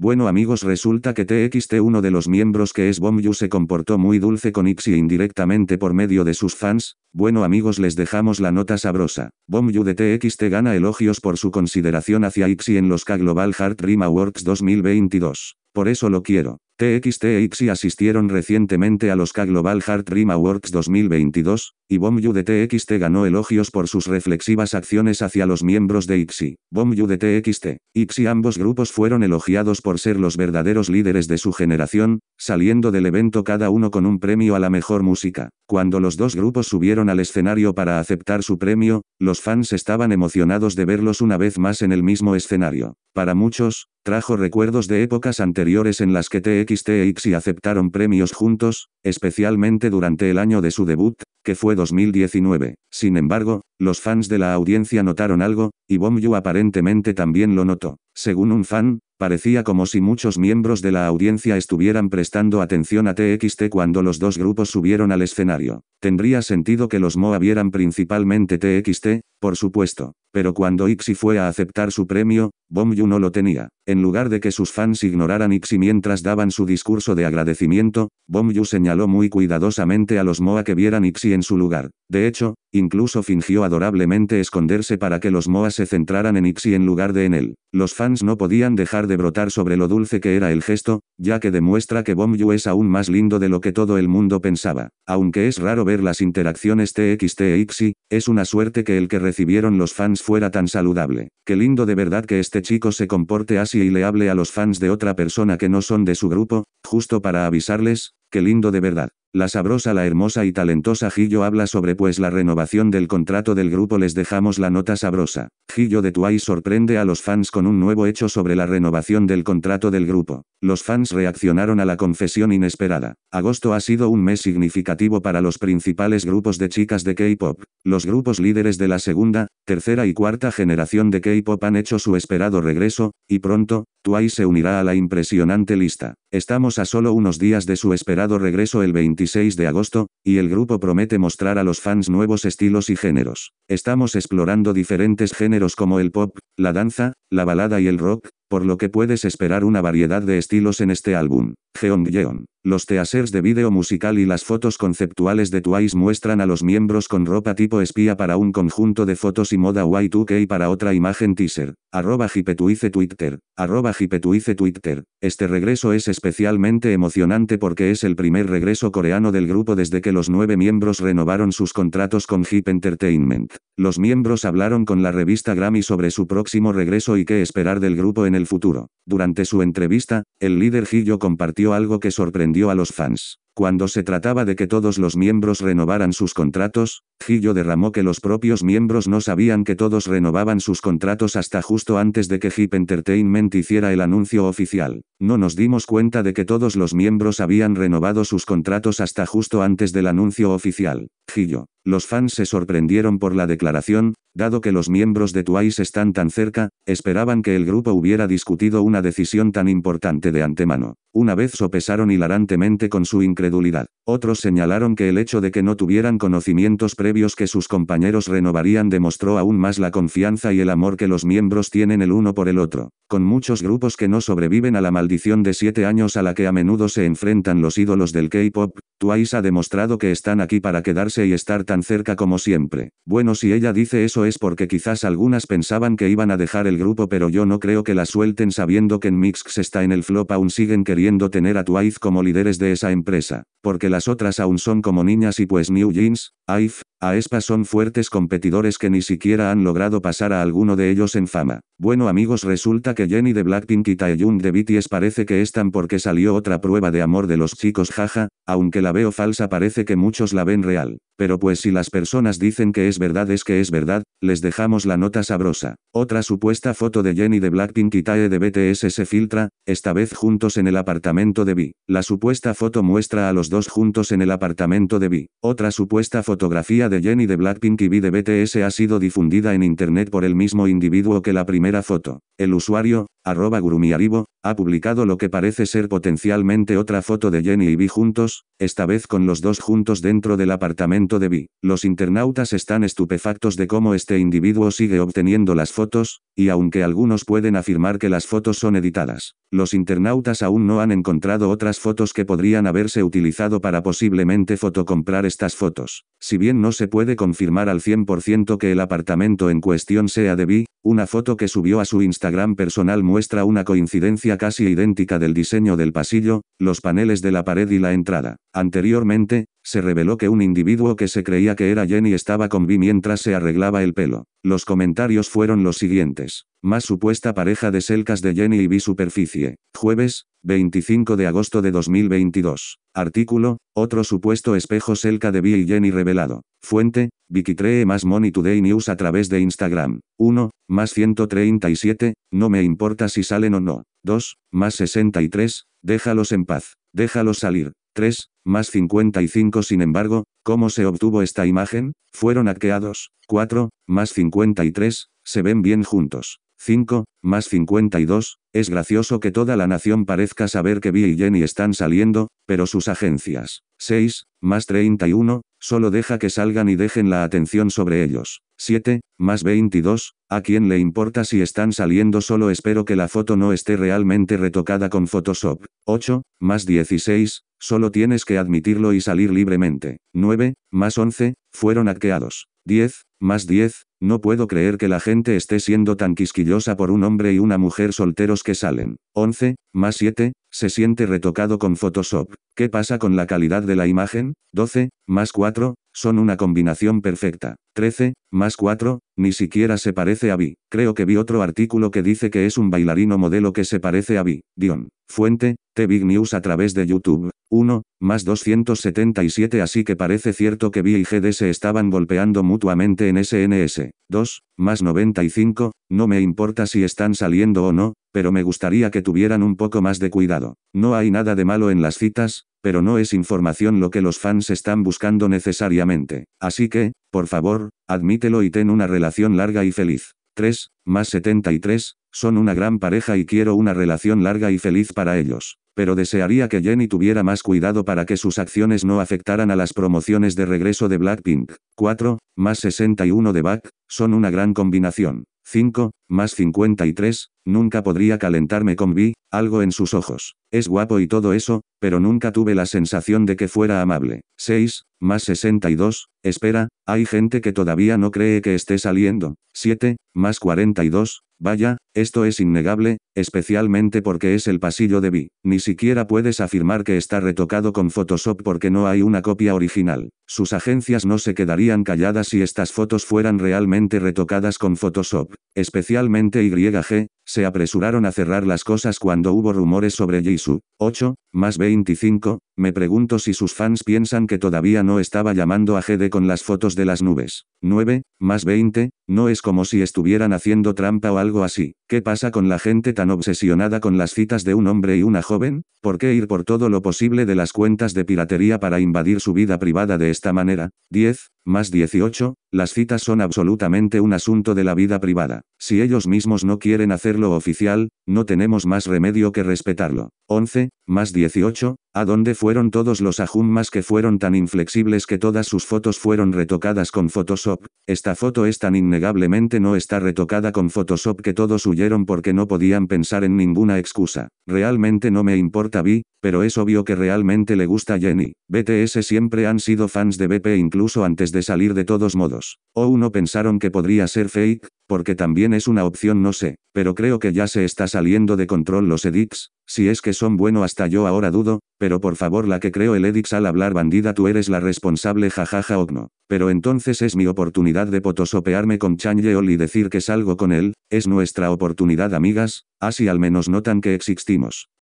Bueno amigos resulta que TXT uno de los miembros que es Bomyu se comportó muy dulce con Ixi indirectamente por medio de sus fans, bueno amigos les dejamos la nota sabrosa. Bomyu de TXT gana elogios por su consideración hacia Ixi en los K Global Heart Dream Awards 2022. Por eso lo quiero. TXT e IXI asistieron recientemente a los K Global Heart Dream Awards 2022, y Yu de TXT ganó elogios por sus reflexivas acciones hacia los miembros de IXI. Yu de TXT, IXI ambos grupos fueron elogiados por ser los verdaderos líderes de su generación, saliendo del evento cada uno con un premio a la mejor música. Cuando los dos grupos subieron al escenario para aceptar su premio, los fans estaban emocionados de verlos una vez más en el mismo escenario. Para muchos, trajo recuerdos de épocas anteriores en las que TXT e y aceptaron premios juntos, especialmente durante el año de su debut, que fue 2019. Sin embargo, los fans de la audiencia notaron algo, y Yu aparentemente también lo notó. Según un fan, parecía como si muchos miembros de la audiencia estuvieran prestando atención a TXT cuando los dos grupos subieron al escenario. Tendría sentido que los Mo vieran principalmente TXT, por supuesto. Pero cuando Ixi fue a aceptar su premio, Bom Yu no lo tenía. En lugar de que sus fans ignoraran Ixi mientras daban su discurso de agradecimiento, Bom Yu señaló muy cuidadosamente a los Moa que vieran Ixi en su lugar. De hecho, incluso fingió adorablemente esconderse para que los Moa se centraran en Ixi en lugar de en él. Los fans no podían dejar de brotar sobre lo dulce que era el gesto, ya que demuestra que Bom Yu es aún más lindo de lo que todo el mundo pensaba. Aunque es raro ver las interacciones TXT e Ixi, es una suerte que el que recibieron los fans fuera tan saludable. Qué lindo de verdad que este chico se comporte así y le hable a los fans de otra persona que no son de su grupo, justo para avisarles, qué lindo de verdad. La sabrosa, la hermosa y talentosa Gillo habla sobre pues la renovación del contrato del grupo les dejamos la nota sabrosa. Gillo de Tuay sorprende a los fans con un nuevo hecho sobre la renovación del contrato del grupo. Los fans reaccionaron a la confesión inesperada. Agosto ha sido un mes significativo para los principales grupos de chicas de K-pop. Los grupos líderes de la segunda, tercera y cuarta generación de K-pop han hecho su esperado regreso, y pronto, Tuay se unirá a la impresionante lista. Estamos a solo unos días de su esperado regreso el 20 26 de agosto, y el grupo promete mostrar a los fans nuevos estilos y géneros. Estamos explorando diferentes géneros como el pop, la danza, la balada y el rock, por lo que puedes esperar una variedad de estilos en este álbum. Jeongyeon, Los teasers de vídeo musical y las fotos conceptuales de Twice muestran a los miembros con ropa tipo espía para un conjunto de fotos y moda Y2K para otra imagen teaser. Arroba jipetuice Twitter. Arroba Twitter. Este regreso es especialmente emocionante porque es el primer regreso coreano del grupo desde que los nueve miembros renovaron sus contratos con Hip Entertainment. Los miembros hablaron con la revista Grammy sobre su próximo regreso y qué esperar del grupo en el futuro. Durante su entrevista, el líder Gillo compartió algo que sorprendió a los fans. Cuando se trataba de que todos los miembros renovaran sus contratos, Gillo derramó que los propios miembros no sabían que todos renovaban sus contratos hasta justo antes de que Hip Entertainment hiciera el anuncio oficial. No nos dimos cuenta de que todos los miembros habían renovado sus contratos hasta justo antes del anuncio oficial. Gillo. Los fans se sorprendieron por la declaración, dado que los miembros de Twice están tan cerca, esperaban que el grupo hubiera discutido una decisión tan importante de antemano. Una vez sopesaron hilarantemente con su incredulidad. Otros señalaron que el hecho de que no tuvieran conocimientos previos que sus compañeros renovarían demostró aún más la confianza y el amor que los miembros tienen el uno por el otro con muchos grupos que no sobreviven a la maldición de 7 años a la que a menudo se enfrentan los ídolos del K-pop, Twice ha demostrado que están aquí para quedarse y estar tan cerca como siempre. Bueno, si ella dice eso es porque quizás algunas pensaban que iban a dejar el grupo, pero yo no creo que la suelten sabiendo que en Mixx está en el flop, aún siguen queriendo tener a Twice como líderes de esa empresa, porque las otras aún son como niñas y pues New Jeans, IVE, Aespa son fuertes competidores que ni siquiera han logrado pasar a alguno de ellos en fama. Bueno, amigos, resulta que Jenny de Blackpink y Taeyong de BTS parece que están porque salió otra prueba de amor de los chicos jaja, aunque la veo falsa parece que muchos la ven real, pero pues si las personas dicen que es verdad es que es verdad, les dejamos la nota sabrosa. Otra supuesta foto de Jenny de Blackpink y Tae de BTS se filtra, esta vez juntos en el apartamento de Vi. La supuesta foto muestra a los dos juntos en el apartamento de Vi. Otra supuesta fotografía de Jenny de Blackpink y Vi de BTS ha sido difundida en internet por el mismo individuo que la primera foto. El usuario, arroba gurumiaribo, ha publicado lo que parece ser potencialmente otra foto de Jenny y Vi juntos, esta vez con los dos juntos dentro del apartamento de Vi. Los internautas están estupefactos de cómo este individuo sigue obteniendo las fotos, y aunque algunos pueden afirmar que las fotos son editadas, los internautas aún no han encontrado otras fotos que podrían haberse utilizado para posiblemente fotocomprar estas fotos. Si bien no se puede confirmar al 100% que el apartamento en cuestión sea de Vi, una foto que subió a su Instagram personal muestra una coincidencia casi idéntica del diseño del pasillo, los paneles de la pared y la entrada. Anteriormente, se reveló que un individuo que se creía que era Jenny estaba con Vi mientras se arreglaba el pelo. Los comentarios fueron los siguientes. Más supuesta pareja de selcas de Jenny y Vi superficie. Jueves, 25 de agosto de 2022. Artículo, otro supuesto espejo selca de Vi y Jenny revelado. Fuente, Vicky e más Money Today News a través de Instagram. 1, más 137, no me importa si salen o no. 2, más 63, déjalos en paz, déjalos salir. 3, más 55 sin embargo, ¿cómo se obtuvo esta imagen? Fueron hackeados. 4, más 53, se ven bien juntos. 5, más 52, es gracioso que toda la nación parezca saber que V y Jenny están saliendo, pero sus agencias. 6, más 31, Solo deja que salgan y dejen la atención sobre ellos. 7, más 22, ¿a quién le importa si están saliendo? Solo espero que la foto no esté realmente retocada con Photoshop. 8, más 16, solo tienes que admitirlo y salir libremente. 9, más 11, fueron hackeados. 10, más 10, no puedo creer que la gente esté siendo tan quisquillosa por un hombre y una mujer solteros que salen. 11, más 7, se siente retocado con Photoshop. ¿Qué pasa con la calidad de la imagen? 12, más 4, son una combinación perfecta. 13, más 4, ni siquiera se parece a Vi. Creo que vi otro artículo que dice que es un bailarino modelo que se parece a Vi. Dion. Fuente, TV Big News a través de YouTube. 1, más 277 así que parece cierto que Vi y GD se estaban golpeando mutuamente en SNS. 2, más 95, no me importa si están saliendo o no, pero me gustaría que tuvieran un poco más de cuidado. No hay nada de malo en las citas, pero no es información lo que los fans están buscando necesariamente. Así que, por favor, admítelo y ten una relación larga y feliz. 3, más 73, son una gran pareja y quiero una relación larga y feliz para ellos. Pero desearía que Jenny tuviera más cuidado para que sus acciones no afectaran a las promociones de regreso de Blackpink. 4, más 61 de Back, son una gran combinación. 5, más 53, nunca podría calentarme con Vi, algo en sus ojos. Es guapo y todo eso, pero nunca tuve la sensación de que fuera amable. 6, más 62, espera, hay gente que todavía no cree que esté saliendo. 7, más 42, Vaya, esto es innegable, especialmente porque es el pasillo de Vi. Ni siquiera puedes afirmar que está retocado con Photoshop porque no hay una copia original. Sus agencias no se quedarían calladas si estas fotos fueran realmente retocadas con Photoshop. Especialmente YG, se apresuraron a cerrar las cosas cuando hubo rumores sobre Jisoo. 8, más 25, me pregunto si sus fans piensan que todavía no estaba llamando a GD con las fotos de las nubes. 9, más 20, no es como si estuvieran haciendo trampa o algo así. ¿Qué pasa con la gente tan obsesionada con las citas de un hombre y una joven? ¿Por qué ir por todo lo posible de las cuentas de piratería para invadir su vida privada de esta manera? 10, más 18, las citas son absolutamente un asunto de la vida privada. Si ellos mismos no quieren hacerlo oficial, no tenemos más remedio que respetarlo. 11, más 10 18, ¿A dónde fueron todos los ajummas que fueron tan inflexibles que todas sus fotos fueron retocadas con Photoshop? Esta foto es tan innegablemente no está retocada con Photoshop que todos huyeron porque no podían pensar en ninguna excusa. Realmente no me importa Vi, pero es obvio que realmente le gusta Jenny. BTS siempre han sido fans de BP incluso antes de salir de todos modos. O uno pensaron que podría ser fake, porque también es una opción no sé, pero creo que ya se está saliendo de control los edits, si es que son bueno hasta yo ahora dudo, pero por favor la que creo el Edix al hablar bandida tú eres la responsable jajaja Ogno. Pero entonces es mi oportunidad de potosopearme con Chan Yeol y decir que salgo con él, es nuestra oportunidad amigas, así al menos notan que existimos.